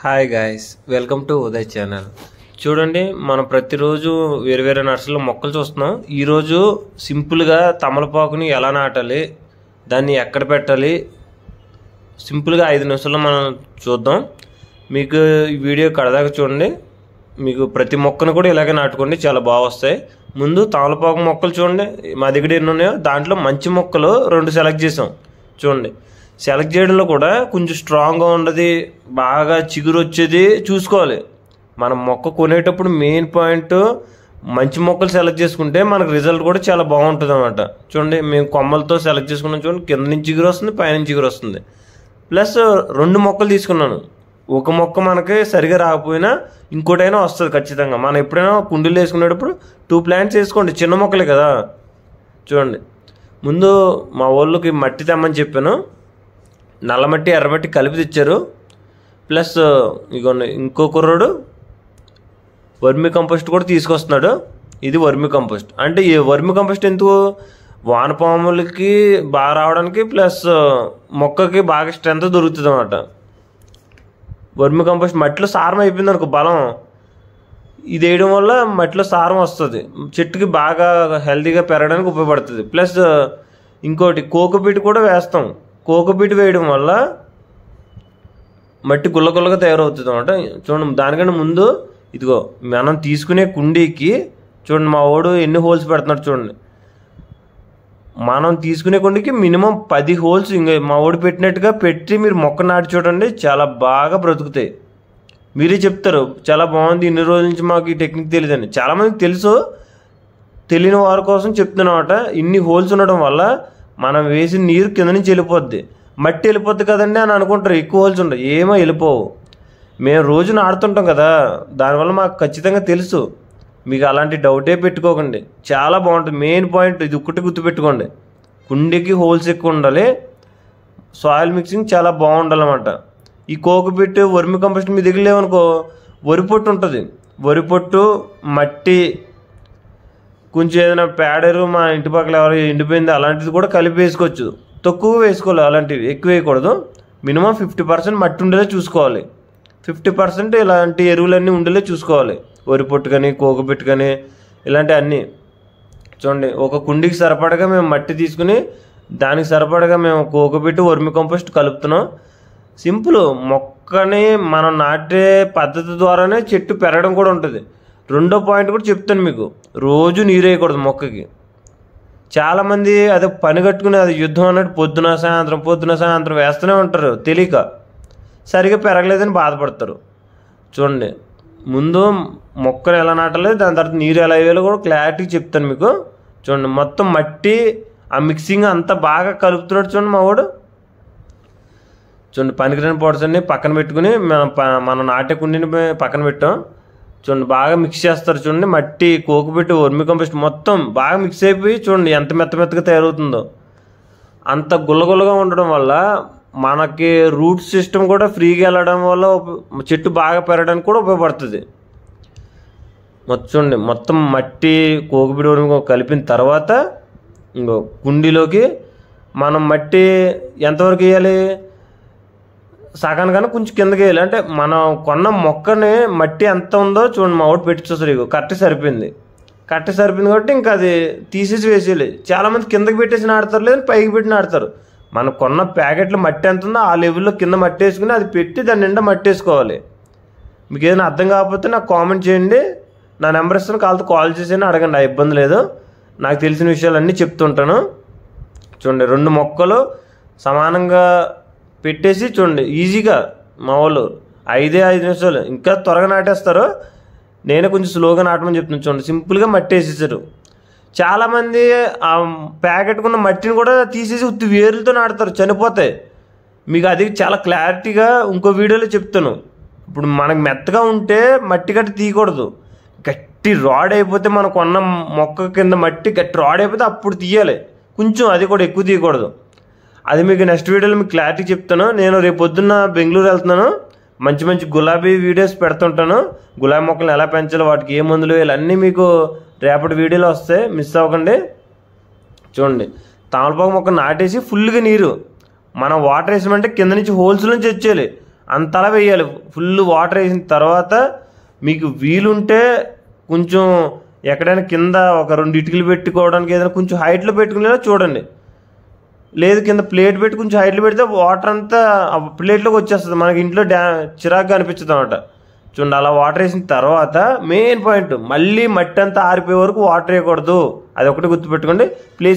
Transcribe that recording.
hi guys welcome to Uday channel చూడండి మనం ప్రతిరోజు వేరు వేరే నర్సరీలో మొక్కలు చూస్తున్నాం ఈరోజు సింపుల్గా తమలపాకుని ఎలా నాటాలి దాన్ని ఎక్కడ పెట్టాలి సింపుల్గా ఐదు నిమిషాల్లో మనం చూద్దాం మీకు ఈ వీడియో కడదాకా చూడండి మీకు ప్రతి మొక్కను కూడా ఇలాగే నాటుకోండి చాలా బాగా వస్తాయి ముందు తమలపాకు మొక్కలు చూడండి మా దగ్గర ఎన్ని ఉన్నాయో దాంట్లో మంచి మొక్కలు రెండు సెలెక్ట్ చేసాం చూడండి సెలెక్ట్ చేయడంలో కూడా కొంచెం స్ట్రాంగ్గా ఉండదు బాగా చిగురు వచ్చేది చూసుకోవాలి మనం మొక్క కొనేటప్పుడు మెయిన్ పాయింట్ మంచి మొక్కలు సెలెక్ట్ చేసుకుంటే మనకు రిజల్ట్ కూడా చాలా బాగుంటుంది అనమాట చూడండి మేము కొమ్మలతో సెలెక్ట్ చేసుకున్నాం చూడండి కింద నుంచి చిగురు వస్తుంది పైన చిగురు వస్తుంది ప్లస్ రెండు మొక్కలు తీసుకున్నాను ఒక మొక్క మనకి సరిగా రాకపోయినా ఇంకోటైనా వస్తుంది ఖచ్చితంగా మనం ఎప్పుడైనా కుండీలు వేసుకునేటప్పుడు టూ ప్లాంట్స్ వేసుకోండి చిన్న మొక్కలే కదా చూడండి ముందు మా వాళ్ళకి మట్టి తెమ్మని చెప్పాను నల్లమట్టి ఎర్రమట్టి కలిపి తెచ్చారు ప్లస్ ఇక ఇంకో కుర్రోడు వర్మి కంపోస్ట్ కూడా తీసుకొస్తున్నాడు ఇది వర్మి కంపోస్ట్ అంటే ఈ వర్మి కంపోస్ట్ ఎందుకు వానపాములకి బాగా రావడానికి ప్లస్ మొక్కకి బాగా స్ట్రెంత్ దొరుకుతుంది అనమాట వర్మి కంపోస్ట్ మట్టిలో సారం అయిపోయింది అనుకో బలం ఇది వేయడం వల్ల మట్టిలో సారం వస్తుంది చెట్టుకి బాగా హెల్తీగా పెరగడానికి ఉపయోగపడుతుంది ప్లస్ ఇంకోటి కోకోపీట్ కూడా వేస్తాం కోకపీట వేయడం వల్ల మట్టి కుల్ల కుల్లగా తయారవుతుంది అనమాట చూడండి దానికంటే ముందు ఇదిగో మనం తీసుకునే కుండీకి చూడండి మా వాడు ఎన్ని హోల్స్ పెడుతున్నాడు చూడండి మనం తీసుకునే కుండీకి మినిమం పది హోల్స్ ఇంకా మా వాడు పెట్టినట్టుగా పెట్టి మీరు మొక్క నాటి చూడండి చాలా బాగా బ్రతుకుతాయి మీరే చెప్తారు చాలా బాగుంది ఇన్ని రోజుల నుంచి మాకు ఈ టెక్నిక్ తెలియదండి చాలామంది తెలుసు తెలియని వారి కోసం చెప్తున్నమాట ఇన్ని హోల్స్ ఉండడం వల్ల మనం వేసిన నీరు కింద నుంచి వెళ్ళిపోద్ది మట్టి వెళ్ళిపోద్ది కదండి అని అనుకుంటారు ఎక్కువ హోల్స్ ఉండవు ఏమో వెళ్ళిపోవు మేము రోజున ఆడుతుంటాం కదా దానివల్ల మాకు ఖచ్చితంగా తెలుసు మీకు అలాంటి డౌటే పెట్టుకోకండి చాలా బాగుంటుంది మెయిన్ పాయింట్ ఇది ఒక్కటి గుర్తుపెట్టుకోండి కుండీకి హోల్స్ ఎక్కువ ఉండాలి సాయిల్ మిక్సింగ్ చాలా బాగుండాలన్నమాట ఈ కోకు పెట్టి వర్మి కంపోస్ట్ మీ దగ్గర లేవనుకో వరి పొట్టు ఉంటుంది వరి పొట్టు మట్టి కొంచెం ఏదైనా ప్యాడరు మా ఇంటి పక్కల ఎవరు ఎండిపోయింది అలాంటిది కూడా కలిపి వేసుకోవచ్చు తక్కువ వేసుకోవాలి అలాంటివి ఎక్కువ వేయకూడదు మినిమం ఫిఫ్టీ పర్సెంట్ మట్టి ఉండేలా చూసుకోవాలి ఫిఫ్టీ పర్సెంట్ ఇలాంటి ఎరువులన్నీ ఉండేలా చూసుకోవాలి వరి పొట్టు కానీ కోకపెట్టు కానీ ఇలాంటి అన్నీ చూడండి ఒక కుండీకి సరిపడగా మేము మట్టి తీసుకుని దానికి సరిపడగా మేము కోకపెట్టి వర్మి కంపోస్ట్ కలుపుతున్నాం సింపుల్ మొక్కని మనం నాటే పద్ధతి ద్వారానే చెట్టు పెరగడం కూడా ఉంటుంది రెండో పాయింట్ కూడా చెప్తాను మీకు రోజు నీరు వేయకూడదు మొక్కకి చాలామంది అదే పని కట్టుకుని అది యుద్ధం అన్నట్టు పొద్దున సాయంత్రం పొద్దున సాయంత్రం వేస్తూనే ఉంటారు తెలియక సరిగా పెరగలేదని బాధపడతారు చూడండి ముందు మొక్కలు ఎలా నాటలేదు దాని తర్వాత నీరు ఎలా వేయాలో కూడా క్లారిటీ చెప్తాను మీకు చూడండి మొత్తం మట్టి ఆ మిక్సింగ్ అంతా బాగా కలుపుతున్నాడు చూడండి మా వాడు చూడండి పనికిరాని పౌడర్స్ అన్ని పక్కన పెట్టుకుని మనం మనం నాటే కుండీని పక్కన పెట్టాం చూడండి బాగా మిక్స్ చేస్తారు చూడండి మట్టి కోకుపెట్టి వర్మి కంపెస్ట్ మొత్తం బాగా మిక్స్ అయిపోయి చూడండి ఎంత మెత్త మెత్తగా తయారవుతుందో అంత గుల్లగుల్లగా ఉండడం వల్ల మనకి రూట్ సిస్టమ్ కూడా ఫ్రీగా వెళ్ళడం వల్ల చెట్టు బాగా పెరగడానికి కూడా ఉపయోగపడుతుంది మొత్తం చూడండి మొత్తం మట్టి కోకుపిడి వర్మి కలిపిన తర్వాత ఇంకో కుండీలోకి మనం మట్టి ఎంతవరకు వేయాలి సగాను కానీ కొంచెం కిందకి వేయాలి అంటే మనం కొన్న మొక్కని మట్టి ఎంత ఉందో చూడండి మా ఒకటి పెట్టించేసారు ఇక కట్టి సరిపోయింది కట్టి సరిపోయింది కాబట్టి ఇంకా అది తీసేసి వేసేయాలి చాలామంది కిందకి పెట్టేసి ఆడతారు లేదని పైకి పెట్టిన ఆడతారు మనం కొన్న ప్యాకెట్లు మట్టి ఎంత ఉందో ఆ లెవెల్లో కింద మట్టి వేసుకుని అది పెట్టి దాని నిండా మట్టి వేసుకోవాలి మీకు ఏదైనా అర్థం కాకపోతే నాకు కామెంట్ చేయండి నా నెంబర్ ఇస్తాను కాలతో కాల్ చేసి అడగండి ఆ ఇబ్బంది లేదు నాకు తెలిసిన విషయాలన్నీ చెప్తుంటాను చూడండి రెండు మొక్కలు సమానంగా పెట్టేసి చూడండి ఈజీగా మా వాళ్ళు ఐదే ఐదు నిమిషాలు ఇంకా త్వరగా నాటేస్తారు నేనే కొంచెం స్లోగా నాటమని చెప్తున్నాను చూడండి సింపుల్గా మట్టి వేసేసారు చాలామంది ఆ ప్యాకెట్కున్న మట్టిని కూడా తీసేసి ఉత్తి వేరులతో నాటుతారు చనిపోతాయి మీకు అది చాలా క్లారిటీగా ఇంకో వీడియోలో చెప్తాను ఇప్పుడు మనకు మెత్తగా ఉంటే మట్టి గట్టి తీయకూడదు గట్టి రాడ్ అయిపోతే మనకు కొన్న మొక్క కింద మట్టి గట్టి రాడ్ అయిపోతే అప్పుడు తీయాలి కొంచెం అది కూడా ఎక్కువ తీయకూడదు అది మీకు నెక్స్ట్ వీడియోలో మీకు క్లారిటీ చెప్తాను నేను రేపు పొద్దున్న బెంగళూరు వెళ్తున్నాను మంచి మంచి గులాబీ వీడియోస్ పెడుతుంటాను గులాబీ మొక్కలను ఎలా పెంచాలి వాటికి ఏ మందులు ఇవన్నీ మీకు రేపటి వీడియోలో వస్తాయి మిస్ అవ్వకండి చూడండి తామలపాకు మొక్క నాటేసి ఫుల్గా నీరు మనం వాటర్ వేసామంటే కింద నుంచి హోల్స్ నుంచి వచ్చేయాలి అంతలా వేయాలి ఫుల్ వాటర్ వేసిన తర్వాత మీకు వీలుంటే కొంచెం ఎక్కడైనా కింద ఒక రెండు ఇటుకలు పెట్టుకోవడానికి ఏదైనా కొంచెం హైట్లో పెట్టుకునేలా చూడండి లేదు కింద ప్లేట్ పెట్టి కొంచెం హైట్లు పెడితే వాటర్ అంతా ప్లేట్లోకి వచ్చేస్తుంది మనకి ఇంట్లో డ్యా చిరాకుగా అనిపించదు అనమాట చూడండి అలా వాటర్ వేసిన తర్వాత మెయిన్ పాయింట్ మళ్ళీ మట్టి అంతా ఆరిపోయే వరకు వాటర్ వేయకూడదు అది ఒకటి గుర్తుపెట్టుకోండి ప్లీజ్